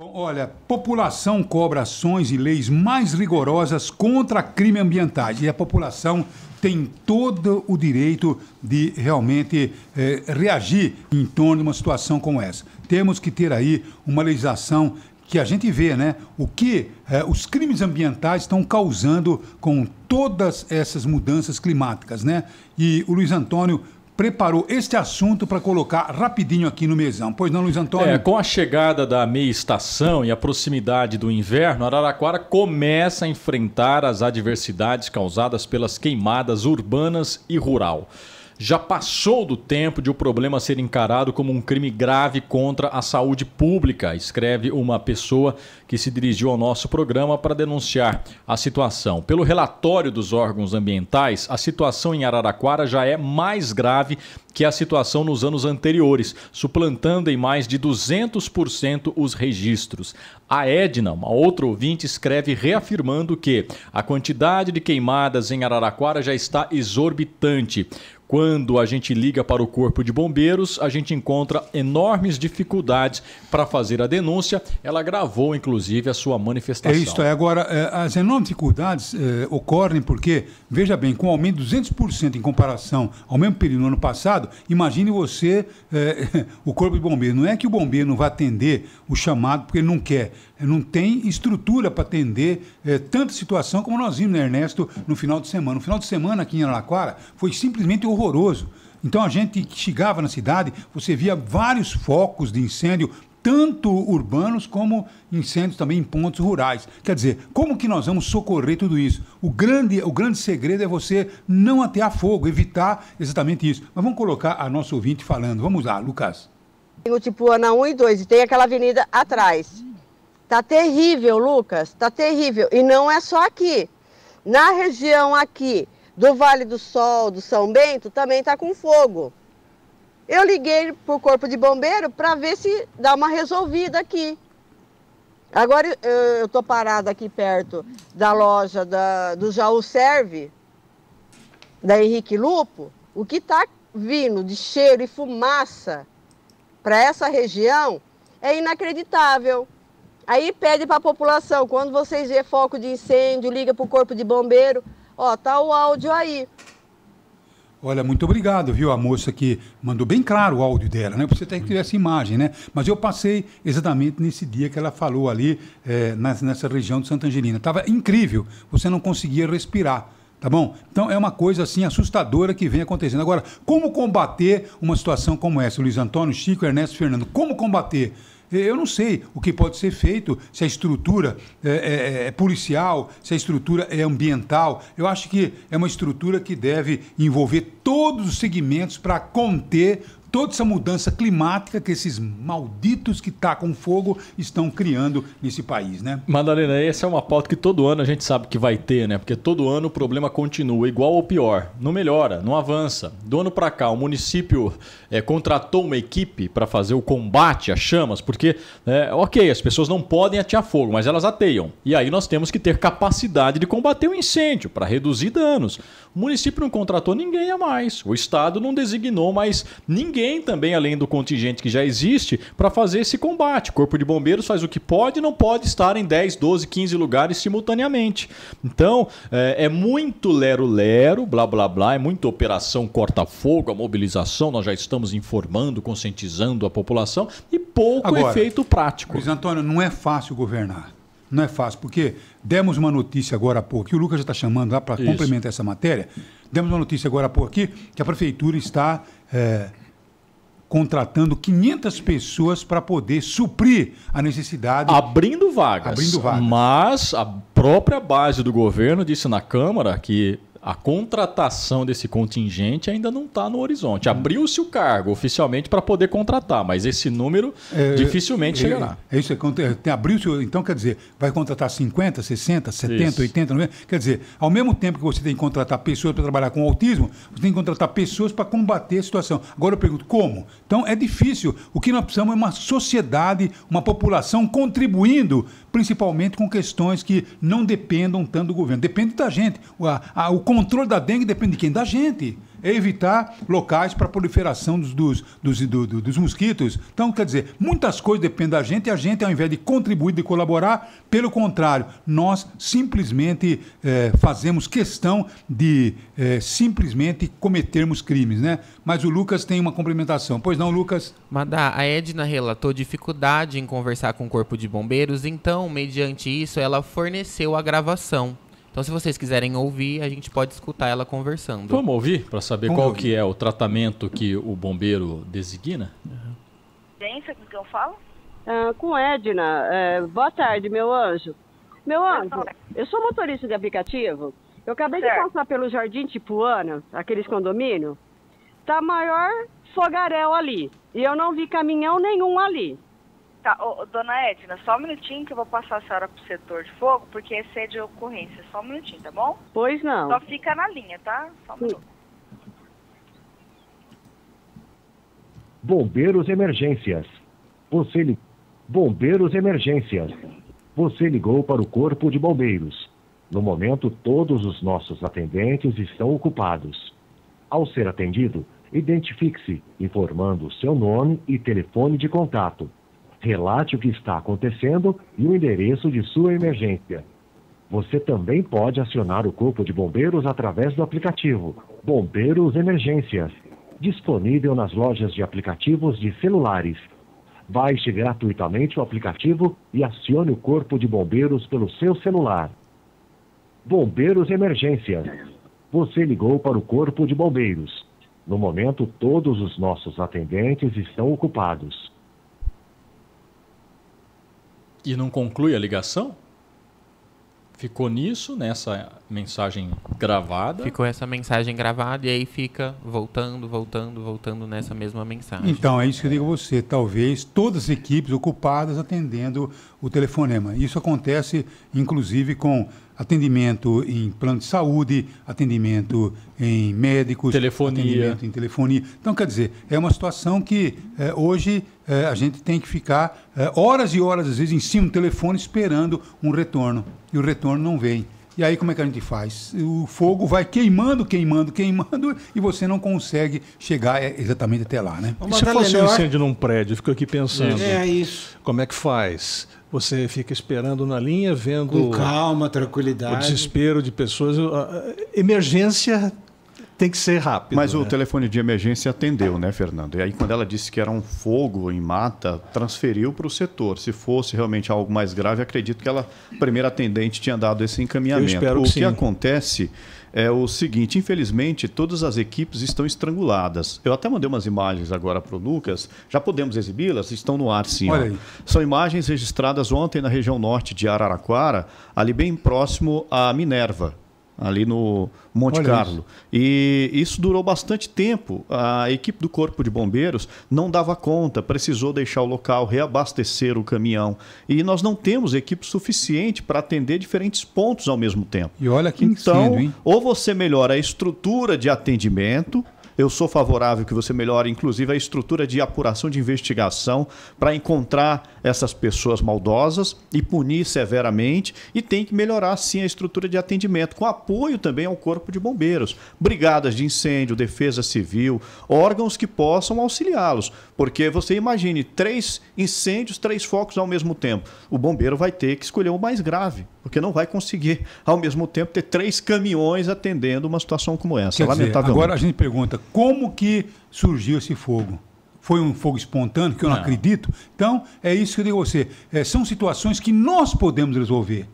Bom, olha, população cobra ações e leis mais rigorosas contra crime ambiental. E a população tem todo o direito de realmente eh, reagir em torno de uma situação como essa. Temos que ter aí uma legislação que a gente vê, né? O que eh, os crimes ambientais estão causando com todas essas mudanças climáticas, né? E o Luiz Antônio preparou este assunto para colocar rapidinho aqui no mesão. Pois não, Luiz Antônio? É, com a chegada da meia estação e a proximidade do inverno, Araraquara começa a enfrentar as adversidades causadas pelas queimadas urbanas e rural já passou do tempo de o problema ser encarado como um crime grave contra a saúde pública, escreve uma pessoa que se dirigiu ao nosso programa para denunciar a situação. Pelo relatório dos órgãos ambientais, a situação em Araraquara já é mais grave que a situação nos anos anteriores, suplantando em mais de 200% os registros. A Edna, uma outra ouvinte, escreve reafirmando que a quantidade de queimadas em Araraquara já está exorbitante. Quando a gente liga para o Corpo de Bombeiros, a gente encontra enormes dificuldades para fazer a denúncia. Ela gravou, inclusive, a sua manifestação. É isso. É agora, é, as enormes dificuldades é, ocorrem porque, veja bem, com um aumento de 200% em comparação ao mesmo período no ano passado, imagine você, o Corpo de Bombeiros. Não é que o bombeiro não vai atender o chamado porque ele não quer. Não tem estrutura para atender tanta situação como nós vimos, né, Ernesto, no final de semana. No final de semana, aqui em Araraquara, foi simplesmente horroroso horroroso. Então a gente chegava na cidade, você via vários focos de incêndio, tanto urbanos como incêndios também em pontos rurais. Quer dizer, como que nós vamos socorrer tudo isso? O grande, o grande segredo é você não atear fogo, evitar exatamente isso. Mas vamos colocar a nossa ouvinte falando. Vamos lá, Lucas. O tipo Ana 1 e 2, e tem aquela avenida atrás. Tá terrível, Lucas, tá terrível. E não é só aqui. Na região aqui, do Vale do Sol, do São Bento, também está com fogo. Eu liguei para o Corpo de Bombeiro para ver se dá uma resolvida aqui. Agora eu estou parada aqui perto da loja da, do Jaú Serve, da Henrique Lupo. O que está vindo de cheiro e fumaça para essa região é inacreditável. Aí pede para a população, quando vocês vê foco de incêndio, liga para o corpo de bombeiro. Ó, tá o áudio aí. Olha, muito obrigado, viu? A moça que mandou bem claro o áudio dela, né? Você até que tivesse imagem, né? Mas eu passei exatamente nesse dia que ela falou ali, é, nessa região de Santa Angelina. Estava incrível, você não conseguia respirar. Tá bom? Então é uma coisa assim assustadora que vem acontecendo. Agora, como combater uma situação como essa, Luiz Antônio, Chico, Ernesto, Fernando? Como combater? Eu não sei o que pode ser feito, se a estrutura é, é, é, é, policial, se a estrutura é ambiental. Eu acho que é uma estrutura que deve envolver todos os segmentos para conter toda essa mudança climática que esses malditos que tacam fogo estão criando nesse país, né? Madalena, essa é uma pauta que todo ano a gente sabe que vai ter, né? Porque todo ano o problema continua, igual ou pior. Não melhora, não avança. Do ano para cá, o município é, contratou uma equipe para fazer o combate às chamas, porque, é, ok, as pessoas não podem atear fogo, mas elas ateiam. E aí nós temos que ter capacidade de combater o incêndio, para reduzir danos. O município não contratou ninguém a mais. O Estado não designou mais ninguém ninguém também, além do contingente que já existe, para fazer esse combate. O Corpo de Bombeiros faz o que pode e não pode estar em 10, 12, 15 lugares simultaneamente. Então, é, é muito lero-lero, blá blá blá, é muita operação corta-fogo, a mobilização, nós já estamos informando, conscientizando a população e pouco Agora, efeito prático. Luiz Antônio, não é fácil governar. Não é fácil, porque demos uma notícia agora há pouco, que o Lucas já está chamando lá para complementar essa matéria. Demos uma notícia agora há pouco aqui que a prefeitura está é, contratando 500 pessoas para poder suprir a necessidade. Abrindo vagas. Abrindo vagas. Mas a própria base do governo disse na Câmara que a contratação desse contingente ainda não está no horizonte. Abriu-se o cargo oficialmente para poder contratar, mas esse número é, dificilmente é, chegará. É isso, é, abriu-se, então quer dizer, vai contratar 50, 60, 70, isso. 80, 90. Quer dizer, ao mesmo tempo que você tem que contratar pessoas para trabalhar com autismo, você tem que contratar pessoas para combater a situação. Agora eu pergunto, como? Então é difícil. O que nós precisamos é uma sociedade, uma população contribuindo, principalmente com questões que não dependam tanto do governo. Depende da gente. O, a, o controle da dengue depende de quem? Da gente. É evitar locais para proliferação dos, dos, dos, do, do, dos, mosquitos. Então, quer dizer, muitas coisas dependem da gente e a gente, ao invés de contribuir, de colaborar, pelo contrário, nós simplesmente é, fazemos questão de é, simplesmente cometermos crimes, né? Mas o Lucas tem uma complementação. Pois não, Lucas? Madá, ah, a Edna relatou dificuldade em conversar com o Corpo de Bombeiros, então, mediante isso, ela forneceu a gravação. Então, se vocês quiserem ouvir, a gente pode escutar ela conversando. Vamos ouvir para saber Vamos qual ouvir. que é o tratamento que o bombeiro designa? Dência, com quem eu falo? Ah, com Edna. É, boa tarde, meu anjo. Meu anjo, eu sou motorista de aplicativo. Eu acabei certo. de passar pelo Jardim Tipuana, aqueles condomínios. Tá maior fogaréu ali. E eu não vi caminhão nenhum ali. Tá, ô, dona Edna, só um minutinho que eu vou passar a senhora pro setor de fogo, porque esse é de ocorrência. Só um minutinho, tá bom? Pois não. Só fica na linha, tá? Só um minuto. Bombeiros Emergências. Você ligou. Bombeiros Emergências. Você ligou para o Corpo de Bombeiros. No momento, todos os nossos atendentes estão ocupados. Ao ser atendido, identifique-se, informando o seu nome e telefone de contato relate o que está acontecendo e o endereço de sua emergência. Você também pode acionar o Corpo de Bombeiros através do aplicativo Bombeiros Emergências, disponível nas lojas de aplicativos de celulares. Baixe gratuitamente o aplicativo e acione o Corpo de Bombeiros pelo seu celular. Bombeiros Emergências. Você ligou para o Corpo de Bombeiros. No momento, todos os nossos atendentes estão ocupados e não conclui a ligação? Ficou nisso, nessa mensagem gravada. Ficou essa mensagem gravada e aí fica voltando, voltando, voltando nessa mesma mensagem. Então, é isso que eu digo a você. Talvez todas as equipes ocupadas atendendo o telefonema. Isso acontece, inclusive, com atendimento em plano de saúde, atendimento em médicos, telefonia. atendimento em telefonia. Então, quer dizer, é uma situação que é, hoje é, a gente tem que ficar é, horas e horas, às vezes, em cima do telefone esperando um retorno. E o retorno não vem. E aí como é que a gente faz? O fogo vai queimando, queimando, queimando e você não consegue chegar exatamente até lá, né? se fosse um incêndio num prédio, eu fico aqui pensando. É isso. Como é que faz? Você fica esperando na linha, vendo. Com calma, tranquilidade. O desespero de pessoas. Emergência tem que ser rápido. Mas né? o telefone de emergência atendeu, né, Fernando? E aí, quando ela disse que era um fogo em mata, transferiu para o setor. Se fosse realmente algo mais grave, acredito que ela, primeira atendente, tinha dado esse encaminhamento. Eu espero o que, que acontece é o seguinte: infelizmente, todas as equipes estão estranguladas. Eu até mandei umas imagens agora para o Lucas, já podemos exibi-las? Estão no ar, sim. São imagens registradas ontem na região norte de Araraquara, ali bem próximo à Minerva ali no Monte Olha Carlo. Isso. E isso durou bastante tempo. A equipe do Corpo de Bombeiros não dava conta, precisou deixar o local, reabastecer o caminhão. E nós não temos equipe suficiente para atender diferentes pontos ao mesmo tempo. E olha que então, ensino, hein? ou você melhora a estrutura de atendimento, eu sou favorável que você melhore, inclusive, a estrutura de apuração de investigação para encontrar essas pessoas maldosas e punir severamente. E tem que melhorar, sim, a estrutura de atendimento, com apoio também ao Corpo de Bombeiros, brigadas de incêndio, defesa civil, órgãos que possam auxiliá-los. Porque você imagine três incêndios, três focos ao mesmo tempo. O bombeiro vai ter que escolher o mais grave, porque não vai conseguir ao mesmo tempo ter três caminhões atendendo uma situação como essa, Quer Dizer, agora a gente pergunta como que surgiu esse fogo? Foi um fogo espontâneo, que eu não, não é. acredito. Então, é isso que eu digo a você. É, são situações que nós podemos resolver.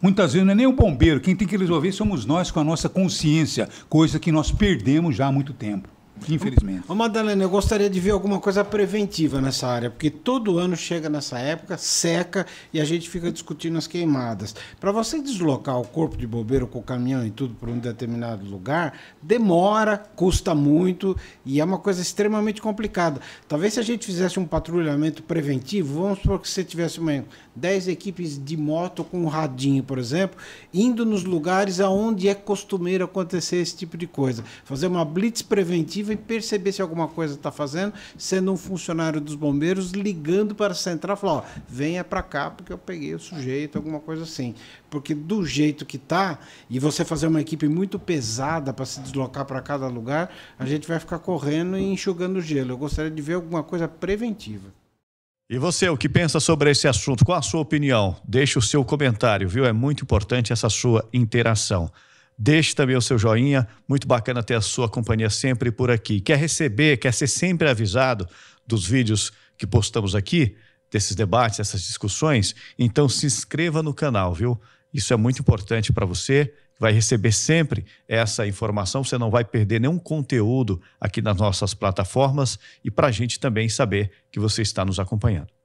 Muitas vezes não é nem o bombeiro, quem tem que resolver somos nós com a nossa consciência, coisa que nós perdemos já há muito tempo. Infelizmente. Ô, Madalena, eu gostaria de ver alguma coisa preventiva nessa área, porque todo ano chega nessa época, seca e a gente fica discutindo as queimadas. Para você deslocar o corpo de bombeiro com o caminhão e tudo para um determinado lugar, demora, custa muito e é uma coisa extremamente complicada. Talvez se a gente fizesse um patrulhamento preventivo, vamos supor que você tivesse uma, 10 equipes de moto com um radinho, por exemplo, indo nos lugares aonde é costumeiro acontecer esse tipo de coisa. Fazer uma blitz preventiva e perceber se alguma coisa está fazendo, sendo um funcionário dos bombeiros ligando para a central falar, ó, venha para cá porque eu peguei o sujeito, alguma coisa assim. Porque do jeito que está e você fazer uma equipe muito pesada para se deslocar para cada lugar, a gente vai ficar correndo e enxugando gelo. Eu gostaria de ver alguma coisa preventiva. E você, o que pensa sobre esse assunto? Qual a sua opinião? Deixe o seu comentário, viu? É muito importante essa sua interação. Deixe também o seu joinha, muito bacana ter a sua companhia sempre por aqui. Quer receber, quer ser sempre avisado dos vídeos que postamos aqui, desses debates, dessas discussões? Então se inscreva no canal, viu? Isso é muito importante para você vai receber sempre essa informação, você não vai perder nenhum conteúdo aqui nas nossas plataformas e para a gente também saber que você está nos acompanhando.